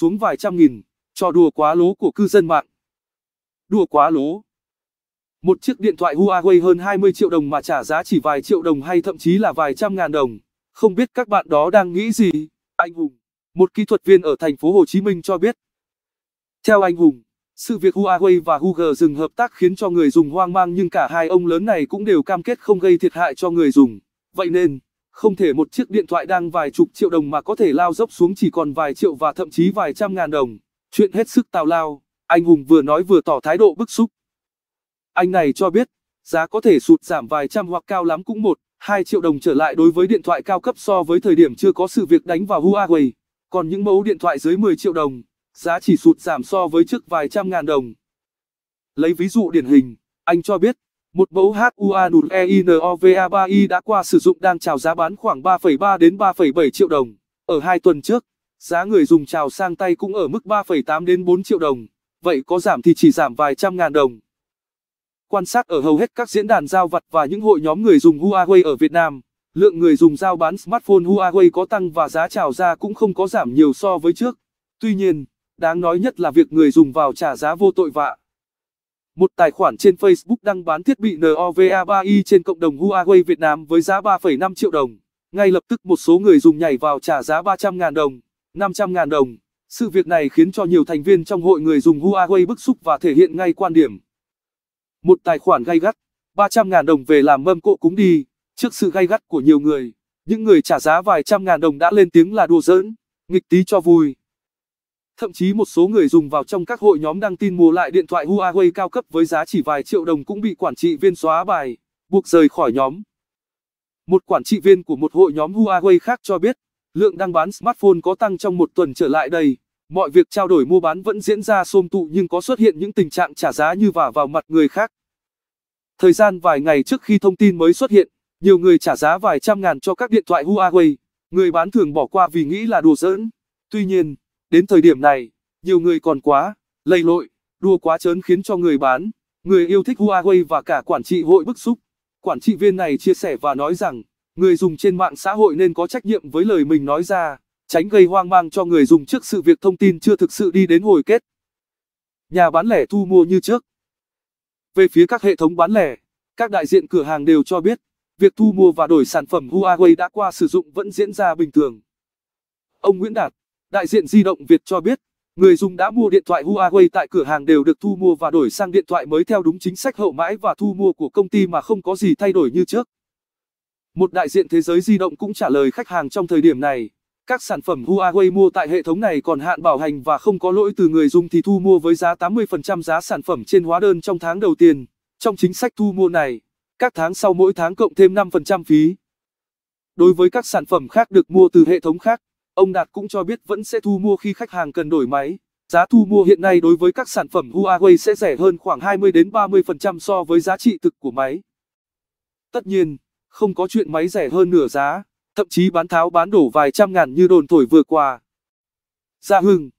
xuống vài trăm nghìn, cho đùa quá lố của cư dân mạng. Đùa quá lố. Một chiếc điện thoại Huawei hơn 20 triệu đồng mà trả giá chỉ vài triệu đồng hay thậm chí là vài trăm ngàn đồng. Không biết các bạn đó đang nghĩ gì? Anh Hùng, một kỹ thuật viên ở thành phố Hồ Chí Minh cho biết. Theo anh Hùng, sự việc Huawei và Google dừng hợp tác khiến cho người dùng hoang mang nhưng cả hai ông lớn này cũng đều cam kết không gây thiệt hại cho người dùng. Vậy nên, không thể một chiếc điện thoại đang vài chục triệu đồng mà có thể lao dốc xuống chỉ còn vài triệu và thậm chí vài trăm ngàn đồng. Chuyện hết sức tào lao, anh Hùng vừa nói vừa tỏ thái độ bức xúc. Anh này cho biết, giá có thể sụt giảm vài trăm hoặc cao lắm cũng một, hai triệu đồng trở lại đối với điện thoại cao cấp so với thời điểm chưa có sự việc đánh vào Huawei. Còn những mẫu điện thoại dưới 10 triệu đồng, giá chỉ sụt giảm so với trước vài trăm ngàn đồng. Lấy ví dụ điển hình, anh cho biết, một mẫu HUANUEINOVA3i đã qua sử dụng đang chào giá bán khoảng 3,3 đến 3,7 triệu đồng. Ở hai tuần trước, giá người dùng chào sang tay cũng ở mức 3,8 đến 4 triệu đồng. Vậy có giảm thì chỉ giảm vài trăm ngàn đồng. Quan sát ở hầu hết các diễn đàn giao vặt và những hội nhóm người dùng Huawei ở Việt Nam, lượng người dùng giao bán smartphone Huawei có tăng và giá chào ra cũng không có giảm nhiều so với trước. Tuy nhiên, đáng nói nhất là việc người dùng vào trả giá vô tội vạ một tài khoản trên Facebook đăng bán thiết bị NOVA3i trên cộng đồng Huawei Việt Nam với giá 3,5 triệu đồng. Ngay lập tức một số người dùng nhảy vào trả giá 300.000 đồng, 500.000 đồng. Sự việc này khiến cho nhiều thành viên trong hội người dùng Huawei bức xúc và thể hiện ngay quan điểm. Một tài khoản gay gắt, 300.000 đồng về làm mâm cỗ cúng đi. Trước sự gay gắt của nhiều người, những người trả giá vài trăm ngàn đồng đã lên tiếng là đùa giỡn, nghịch tí cho vui. Thậm chí một số người dùng vào trong các hội nhóm đăng tin mua lại điện thoại Huawei cao cấp với giá chỉ vài triệu đồng cũng bị quản trị viên xóa bài, buộc rời khỏi nhóm. Một quản trị viên của một hội nhóm Huawei khác cho biết, lượng đăng bán smartphone có tăng trong một tuần trở lại đây. Mọi việc trao đổi mua bán vẫn diễn ra xôm tụ nhưng có xuất hiện những tình trạng trả giá như vả vào mặt người khác. Thời gian vài ngày trước khi thông tin mới xuất hiện, nhiều người trả giá vài trăm ngàn cho các điện thoại Huawei, người bán thường bỏ qua vì nghĩ là đùa giỡn. Tuy nhiên, Đến thời điểm này, nhiều người còn quá, lây lội, đua quá chớn khiến cho người bán, người yêu thích Huawei và cả quản trị hội bức xúc. Quản trị viên này chia sẻ và nói rằng, người dùng trên mạng xã hội nên có trách nhiệm với lời mình nói ra, tránh gây hoang mang cho người dùng trước sự việc thông tin chưa thực sự đi đến hồi kết. Nhà bán lẻ thu mua như trước. Về phía các hệ thống bán lẻ, các đại diện cửa hàng đều cho biết, việc thu mua và đổi sản phẩm Huawei đã qua sử dụng vẫn diễn ra bình thường. Ông Nguyễn Đạt, đại diện di động Việt cho biết, người dùng đã mua điện thoại Huawei tại cửa hàng đều được thu mua và đổi sang điện thoại mới theo đúng chính sách hậu mãi và thu mua của công ty mà không có gì thay đổi như trước. Một đại diện thế giới di động cũng trả lời khách hàng trong thời điểm này, các sản phẩm Huawei mua tại hệ thống này còn hạn bảo hành và không có lỗi từ người dùng thì thu mua với giá 80% giá sản phẩm trên hóa đơn trong tháng đầu tiên. Trong chính sách thu mua này, các tháng sau mỗi tháng cộng thêm 5% phí. Đối với các sản phẩm khác được mua từ hệ thống khác, Ông Đạt cũng cho biết vẫn sẽ thu mua khi khách hàng cần đổi máy. Giá thu mua hiện nay đối với các sản phẩm Huawei sẽ rẻ hơn khoảng 20 đến 30% so với giá trị thực của máy. Tất nhiên, không có chuyện máy rẻ hơn nửa giá, thậm chí bán tháo bán đổ vài trăm ngàn như đồn thổi vừa qua. Gia Hưng